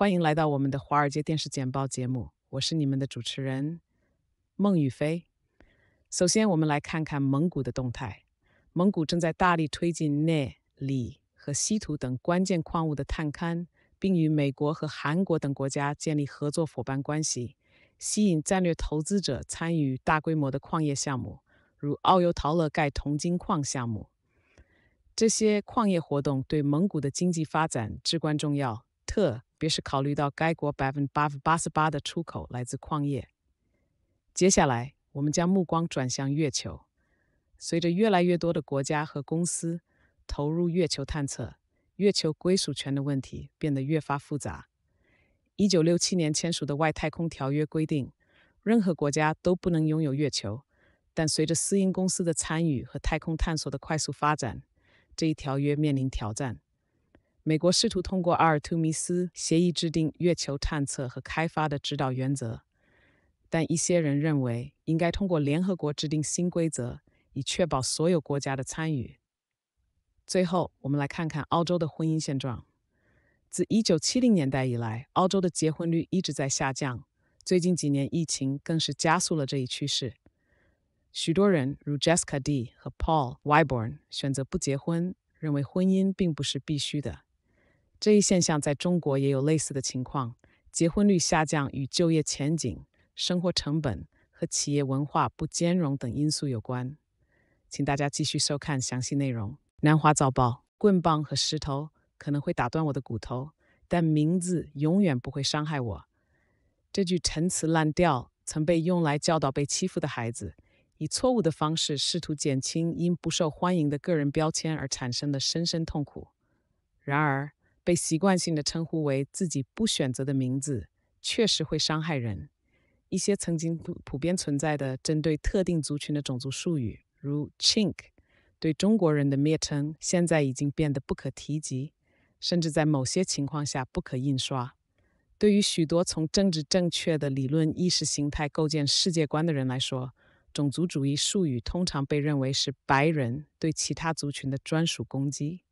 欢迎来到我们的《华尔街电视简报》节目，我是你们的主持人孟雨飞。首先，我们来看看蒙古的动态。蒙古正在大力推进镍、锂和稀土等关键矿物的探勘，并与美国和韩国等国家建立合作伙伴关系，吸引战略投资者参与大规模的矿业项目，如奥尤陶勒盖铜金矿项目。这些矿业活动对蒙古的经济发展至关重要。特。别是考虑到该国百分之八八十八的出口来自矿业。接下来，我们将目光转向月球。随着越来越多的国家和公司投入月球探测，月球归属权的问题变得越发复杂。一九六七年签署的外太空条约规定，任何国家都不能拥有月球。但随着私营公司的参与和太空探索的快速发展，这一条约面临挑战。美国试图通过阿尔图弥斯协议制定月球探测和开发的指导原则，但一些人认为应该通过联合国制定新规则，以确保所有国家的参与。最后，我们来看看澳洲的婚姻现状。自1970年代以来，澳洲的结婚率一直在下降，最近几年疫情更是加速了这一趋势。许多人如 Jessica D 和 Paul w y b o r n 选择不结婚，认为婚姻并不是必须的。这一现象在中国也有类似的情况。结婚率下降与就业前景、生活成本和企业文化不兼容等因素有关。请大家继续收看详细内容。南华早报：棍棒和石头可能会打断我的骨头，但名字永远不会伤害我。这句陈词滥调曾被用来教导被欺负的孩子，以错误的方式试图减轻因不受欢迎的个人标签而产生的深深痛苦。然而，被习惯性的称呼为自己不选择的名字，确实会伤害人。一些曾经普普遍存在的针对特定族群的种族术语，如 “chink”，对中国人的蔑称，现在已经变得不可提及，甚至在某些情况下不可印刷。对于许多从政治正确的理论意识形态构建世界观的人来说，种族主义术语通常被认为是白人对其他族群的专属攻击。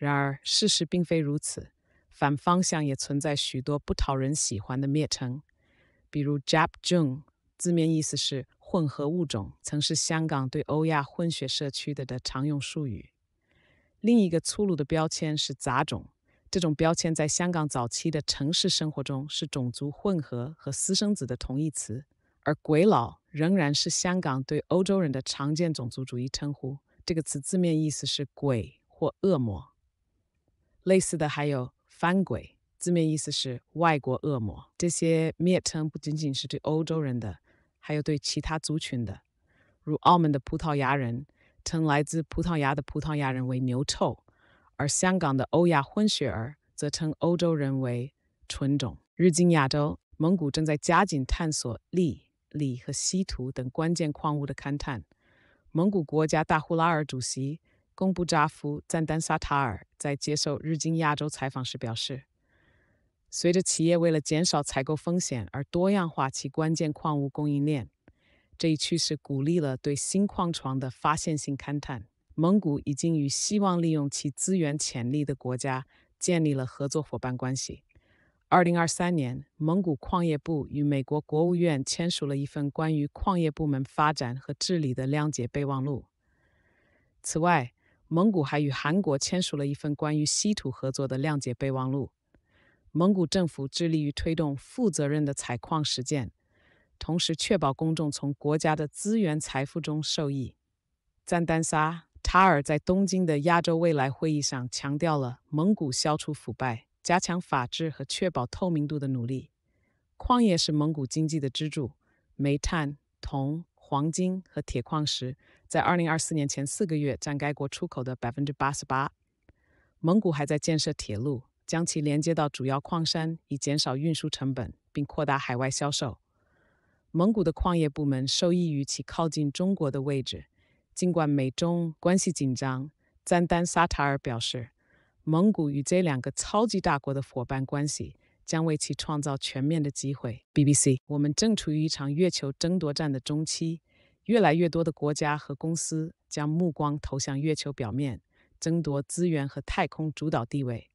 然而，事实并非如此。反方向也存在许多不讨人喜欢的蔑称，比如 “Jap-Jung”，字面意思是“混合物种”，曾是香港对欧亚混血社区的的常用术语。另一个粗鲁的标签是“杂种”，这种标签在香港早期的城市生活中是种族混合和私生子的同义词。而“鬼佬”仍然是香港对欧洲人的常见种族主义称呼。这个词字面意思是“鬼”或“恶魔”。类似的还有“翻鬼”，字面意思是外国恶魔。这些蔑称不仅仅是对欧洲人的，还有对其他族群的。如澳门的葡萄牙人称来自葡萄牙的葡萄牙人为“牛臭”，而香港的欧亚混血儿则称欧洲人为“纯种”。日经亚洲，蒙古正在加紧探索锂、锂和稀土等关键矿物的勘探。蒙古国家大呼拉尔主席。工布扎夫赞丹萨塔尔在接受日经亚洲采访时表示，随着企业为了减少采购风险而多样化其关键矿物供应链，这一趋势鼓励了对新矿床的发现性勘探。蒙古已经与希望利用其资源潜力的国家建立了合作伙伴关系。2023年，蒙古矿业部与美国国务院签署了一份关于矿业部门发展和治理的谅解备忘录。此外，蒙古还与韩国签署了一份关于稀土合作的谅解备忘录。蒙古政府致力于推动负责任的采矿实践，同时确保公众从国家的资源财富中受益。赞丹沙塔尔在东京的亚洲未来会议上强调了蒙古消除腐败、加强法治和确保透明度的努力。矿业是蒙古经济的支柱，煤炭、铜、黄金和铁矿石。在二零二四年前四个月，占该国出口的百分之八十八。蒙古还在建设铁路，将其连接到主要矿山，以减少运输成本并扩大海外销售。蒙古的矿业部门受益于其靠近中国的位置，尽管美中关系紧张。赞丹萨塔尔表示，蒙古与这两个超级大国的伙伴关系将为其创造全面的机会。BBC，我们正处于一场月球争夺战的中期。越来越多的国家和公司将目光投向月球表面，争夺资源和太空主导地位。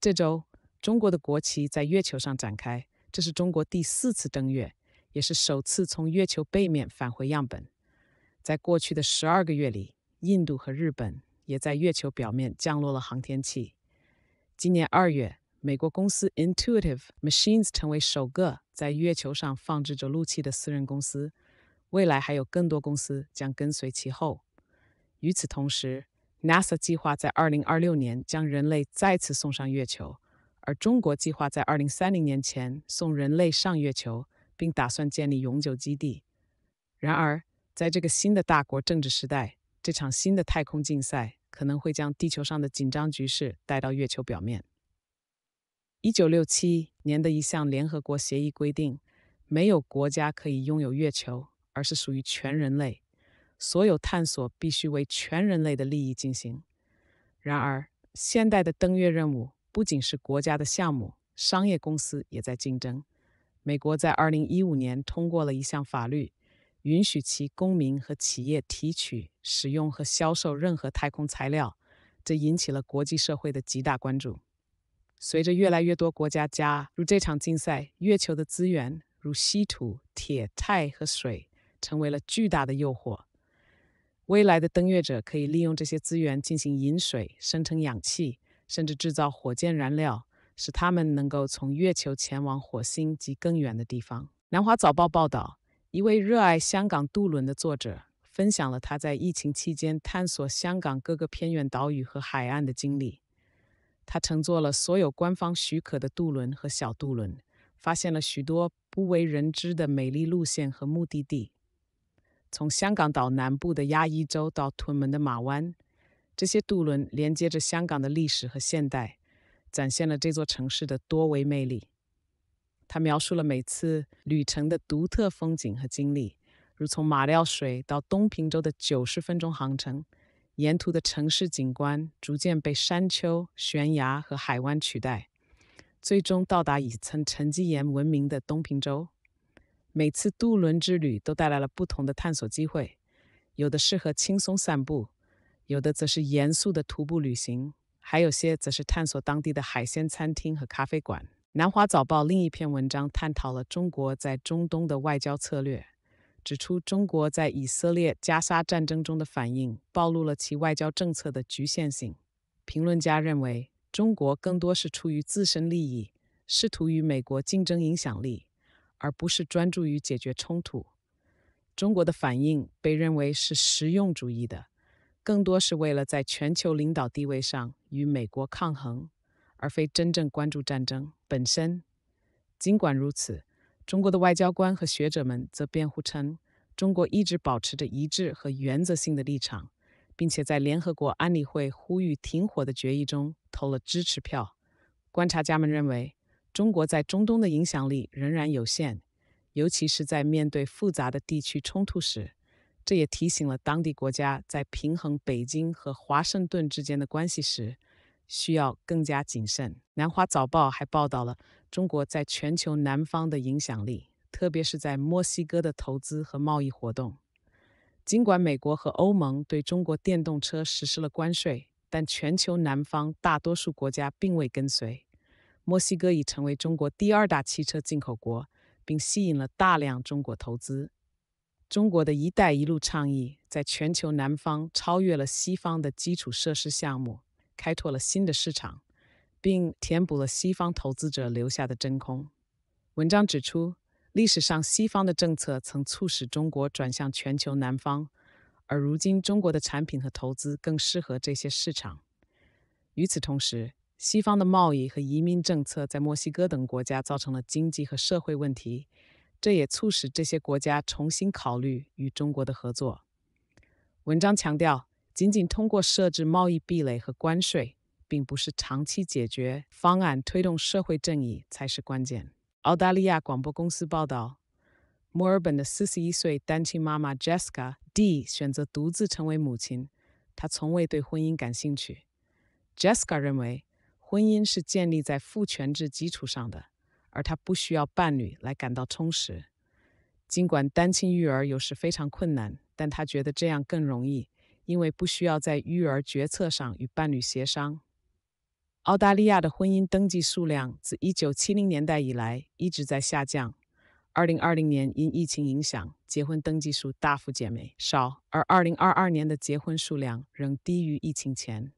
这周，中国的国旗在月球上展开，这是中国第四次登月，也是首次从月球背面返回样本。在过去的十二个月里，印度和日本也在月球表面降落了航天器。今年二月，美国公司 Intuitive Machines 成为首个在月球上放置着陆器的私人公司。未来还有更多公司将跟随其后。与此同时，NASA 计划在2026年将人类再次送上月球，而中国计划在2030年前送人类上月球，并打算建立永久基地。然而，在这个新的大国政治时代，这场新的太空竞赛可能会将地球上的紧张局势带到月球表面。1967年的一项联合国协议规定，没有国家可以拥有月球。而是属于全人类，所有探索必须为全人类的利益进行。然而，现代的登月任务不仅是国家的项目，商业公司也在竞争。美国在2015年通过了一项法律，允许其公民和企业提取、使用和销售任何太空材料，这引起了国际社会的极大关注。随着越来越多国家加入这场竞赛，月球的资源，如稀土、铁、钛和水，成为了巨大的诱惑。未来的登月者可以利用这些资源进行饮水、生成氧气，甚至制造火箭燃料，使他们能够从月球前往火星及更远的地方。南华早报报道，一位热爱香港渡轮的作者分享了他在疫情期间探索香港各个偏远岛屿和海岸的经历。他乘坐了所有官方许可的渡轮和小渡轮，发现了许多不为人知的美丽路线和目的地。从香港岛南部的鸭脷洲到屯门的马湾，这些渡轮连接着香港的历史和现代，展现了这座城市的多维魅力。他描述了每次旅程的独特风景和经历，如从马料水到东平洲的九十分钟航程，沿途的城市景观逐渐被山丘、悬崖和海湾取代，最终到达以层沉积岩闻名的东平洲。每次渡轮之旅都带来了不同的探索机会，有的适合轻松散步，有的则是严肃的徒步旅行，还有些则是探索当地的海鲜餐厅和咖啡馆。南华早报另一篇文章探讨了中国在中东的外交策略，指出中国在以色列加沙战争中的反应暴露了其外交政策的局限性。评论家认为，中国更多是出于自身利益，试图与美国竞争影响力。而不是专注于解决冲突，中国的反应被认为是实用主义的，更多是为了在全球领导地位上与美国抗衡，而非真正关注战争本身。尽管如此，中国的外交官和学者们则辩护称，中国一直保持着一致和原则性的立场，并且在联合国安理会呼吁停火的决议中投了支持票。观察家们认为。中国在中东的影响力仍然有限，尤其是在面对复杂的地区冲突时。这也提醒了当地国家在平衡北京和华盛顿之间的关系时，需要更加谨慎。南华早报还报道了中国在全球南方的影响力，特别是在墨西哥的投资和贸易活动。尽管美国和欧盟对中国电动车实施了关税，但全球南方大多数国家并未跟随。墨西哥已成为中国第二大汽车进口国，并吸引了大量中国投资。中国的一带一路倡议在全球南方超越了西方的基础设施项目，开拓了新的市场，并填补了西方投资者留下的真空。文章指出，历史上西方的政策曾促使中国转向全球南方，而如今中国的产品和投资更适合这些市场。与此同时，西方的贸易和移民政策在墨西哥等国家造成了经济和社会问题，这也促使这些国家重新考虑与中国的合作。文章强调，仅仅通过设置贸易壁垒和关税，并不是长期解决方案，推动社会正义才是关键。澳大利亚广播公司报道，墨尔本的41岁单亲妈妈 Jessica D 选择独自成为母亲，她从未对婚姻感兴趣。Jessica 认为，婚姻是建立在父权制基础上的，而他不需要伴侣来感到充实。尽管单亲育儿有时非常困难，但他觉得这样更容易，因为不需要在育儿决策上与伴侣协商。澳大利亚的婚姻登记数量自1970年代以来一直在下降。2020年因疫情影响，结婚登记数大幅减没少，而2022年的结婚数量仍低于疫情前。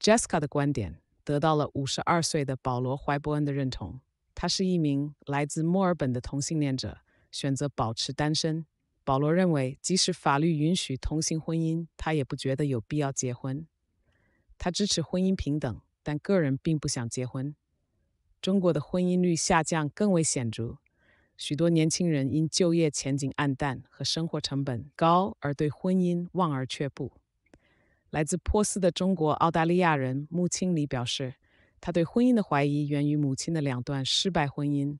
Jessica 的观点。得到了52岁的保罗·怀伯恩的认同。他是一名来自墨尔本的同性恋者，选择保持单身。保罗认为，即使法律允许同性婚姻，他也不觉得有必要结婚。他支持婚姻平等，但个人并不想结婚。中国的婚姻率下降更为显著，许多年轻人因就业前景暗淡和生活成本高而对婚姻望而却步。来自波斯的中国澳大利亚人穆清里表示，他对婚姻的怀疑源于母亲的两段失败婚姻。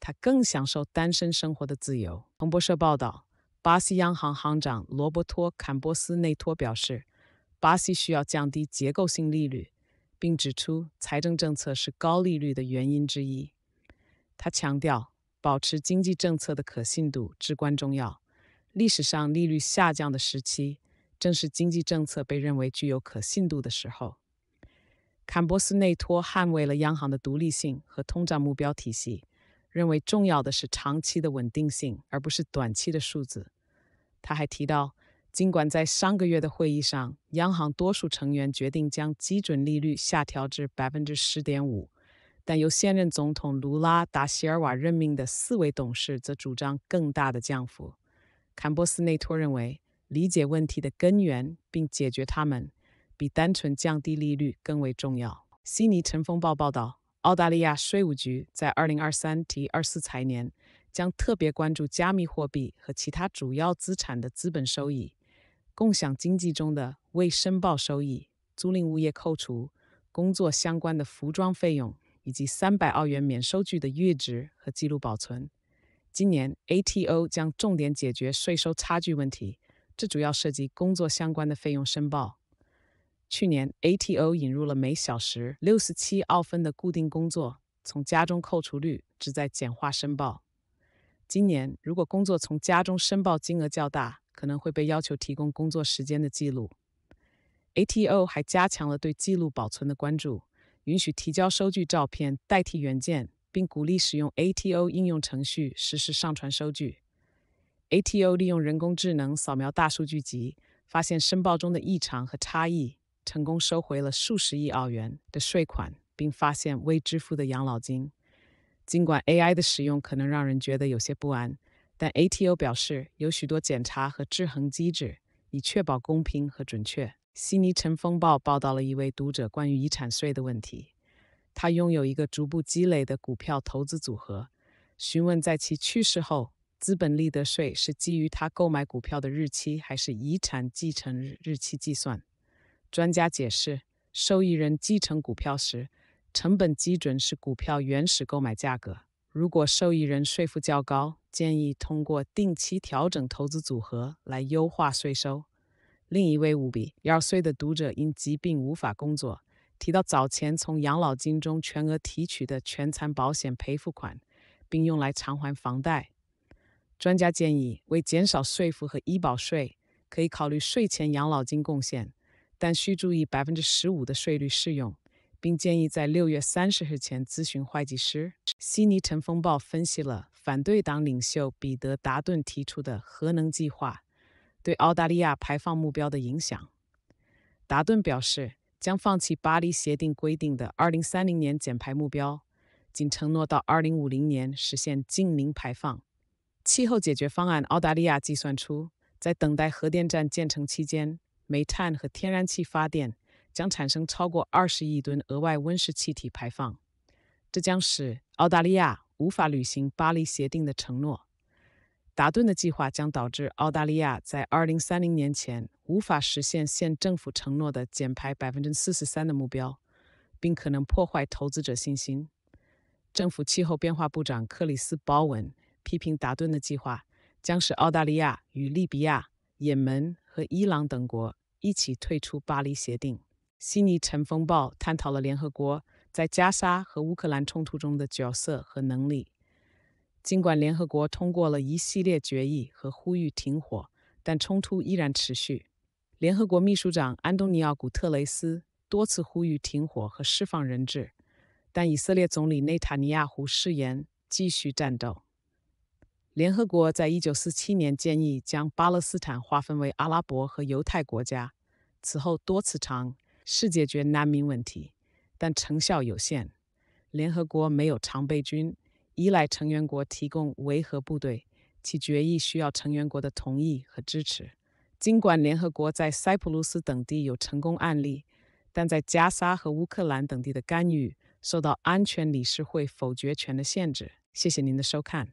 他更享受单身生活的自由。彭博社报道，巴西央行行长罗伯托·坎波斯内托表示，巴西需要降低结构性利率，并指出财政政策是高利率的原因之一。他强调，保持经济政策的可信度至关重要。历史上利率下降的时期。正是经济政策被认为具有可信度的时候，坎波斯内托捍卫了央行的独立性和通胀目标体系，认为重要的是长期的稳定性，而不是短期的数字。他还提到，尽管在上个月的会议上，央行多数成员决定将基准利率下调至百分之十点五，但由现任总统卢拉达席尔瓦任命的四位董事则主张更大的降幅。坎波斯内托认为。理解问题的根源并解决它们，比单纯降低利率更为重要。悉尼晨风报报道，澳大利亚税务局在二零二三 T 二四财年将特别关注加密货币和其他主要资产的资本收益、共享经济中的未申报收益、租赁物业扣除、工作相关的服装费用以及三百澳元免收据的月值和记录保存。今年 ATO 将重点解决税收差距问题。这主要涉及工作相关的费用申报。去年，ATO 引入了每小时六十七澳分的固定工作从家中扣除率，旨在简化申报。今年，如果工作从家中申报金额较大，可能会被要求提供工作时间的记录。ATO 还加强了对记录保存的关注，允许提交收据照片代替原件，并鼓励使用 ATO 应用程序实时上传收据。ATO 利用人工智能扫描大数据集，发现申报中的异常和差异，成功收回了数十亿澳元的税款，并发现未支付的养老金。尽管 AI 的使用可能让人觉得有些不安，但 ATO 表示有许多检查和制衡机制，以确保公平和准确。悉尼晨风暴报道了一位读者关于遗产税的问题，他拥有一个逐步积累的股票投资组合，询问在其去世后。资本利得税是基于他购买股票的日期，还是遗产继承日日期计算？专家解释，受益人继承股票时，成本基准是股票原始购买价格。如果受益人税负较高，建议通过定期调整投资组合来优化税收。另一位无比二岁的读者因疾病无法工作，提到早前从养老金中全额提取的全残保险赔付款，并用来偿还房贷。专家建议，为减少税负和医保税，可以考虑税前养老金贡献，但需注意百分之十五的税率适用，并建议在六月三十日前咨询会计师。悉尼晨风报分析了反对党领袖彼得·达顿提出的核能计划对澳大利亚排放目标的影响。达顿表示，将放弃巴黎协定规定的二零三零年减排目标，仅承诺到二零五零年实现净零排放。气候解决方案：澳大利亚计算出，在等待核电站建成期间，煤炭和天然气发电将产生超过二十亿吨额外温室气体排放，这将使澳大利亚无法履行《巴黎协定》的承诺。达顿的计划将导致澳大利亚在二零三零年前无法实现现政府承诺的减排百分之四十三的目标，并可能破坏投资者信心。政府气候变化部长克里斯·鲍文。批评达顿的计划将使澳大利亚与利比亚、也门和伊朗等国一起退出巴黎协定。悉尼尘风暴探讨了联合国在加沙和乌克兰冲突中的角色和能力。尽管联合国通过了一系列决议和呼吁停火，但冲突依然持续。联合国秘书长安东尼奥·古特雷斯多次呼吁停火和释放人质，但以色列总理内塔尼亚胡誓言继续战斗。联合国在1947年建议将巴勒斯坦划分为阿拉伯和犹太国家，此后多次尝试解决难民问题，但成效有限。联合国没有常备军，依赖成员国提供维和部队，其决议需要成员国的同意和支持。尽管联合国在塞浦路斯等地有成功案例，但在加沙和乌克兰等地的干预受到安全理事会否决权的限制。谢谢您的收看。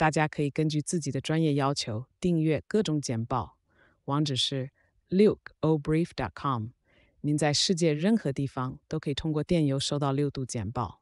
大家可以根据自己的专业要求订阅各种简报，网址是 LukeObrief.com。您在世界任何地方都可以通过电邮收到六度简报。